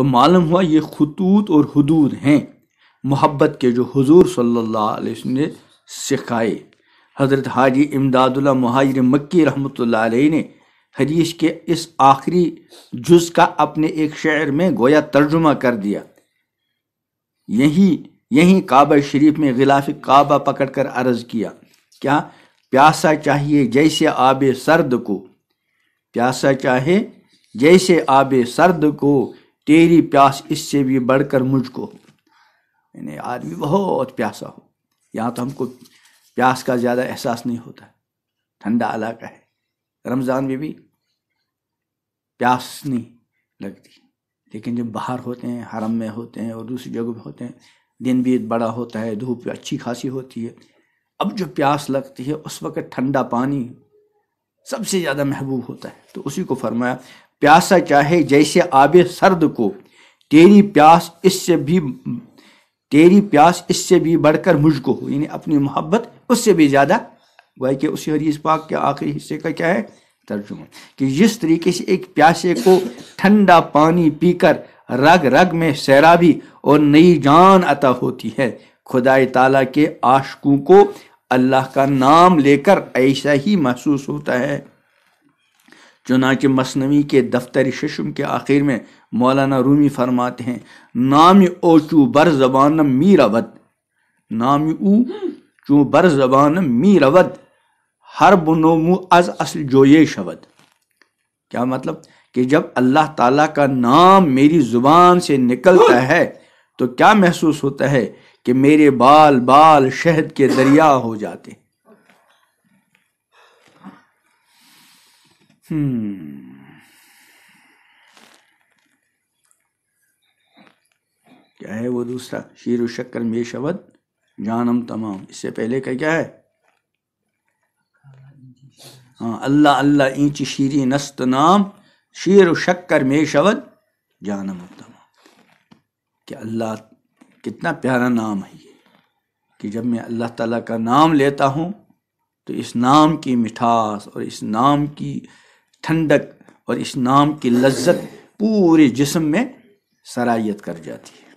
तो मालूम हुआ ये खतूत और हदूद हैं मोहब्बत के जो हजूर सल्लल्लाहु ने सिखाए हज़रत हाजी इमदादुल्ला महाजर मक्की रहमत ने हदीस के इस आखिरी जुज का अपने एक शेर में गोया तर्जुमा कर दिया यही यहीं काब शरीफ में गिलाफ काबा पकड़ कर अर्ज़ किया क्या प्यासा चाहिए जैसे आब सर्द को प्यासा चाहे जैसे आब सर्द को तेरी प्यास इससे भी बढ़कर मुझको हो यानी आदमी बहुत प्यासा हो यहाँ तो हमको प्यास का ज़्यादा एहसास नहीं होता ठंडा इलाका है रमज़ान में भी प्यास नहीं लगती लेकिन जब बाहर होते हैं हरम में होते हैं और दूसरी जगह में होते हैं दिन भी बड़ा होता है धूप अच्छी खासी होती है अब जो प्यास लगती है उस वक़्त ठंडा पानी सबसे ज़्यादा महबूब होता है तो उसी को फरमाया प्यासा चाहे जैसे आबे सर्द को तेरी प्यास इससे भी तेरी प्यास इससे भी बढ़कर मुझको हो यानी अपनी मोहब्बत उससे भी ज़्यादा वह के उसी हरीज पाक के आखिरी हिस्से का क्या है तर्जुमा कि जिस तरीके से एक प्यासे को ठंडा पानी पीकर रग रग में सैराबी और नई जान अता होती है खुदा ताला के आशकों को अल्लाह का नाम लेकर ऐसा ही महसूस होता है चुनाच मसनवी के दफ्तर शशम के आखिर में मौलाना रूमी फरमाते हैं नाम ओचू बर जबान मीरवत नाम ऊ चू बर जबान मीरवत हर बनोमु अज असल जो ये शबद क्या मतलब कि जब अल्लाह ताला का नाम मेरी ज़ुबान से निकलता है तो क्या महसूस होता है कि मेरे बाल बाल शहद के दरिया हो जाते हैं हम्म। क्या है वो दूसरा शीर शक्कर में शब्द जानम तमाम इससे पहले का क्या है हाँ अल्लाह अल्लाह ईंच शीरी नस्त नाम शीर शक्कर में शवद जानम तमाम कि अल्लाह कितना प्यारा नाम है ये कि जब मैं अल्लाह ताला का नाम लेता हूँ तो इस नाम की मिठास और इस नाम की ठंडक और इस नाम की लज्जत पूरे जिस्म में सरायत कर जाती है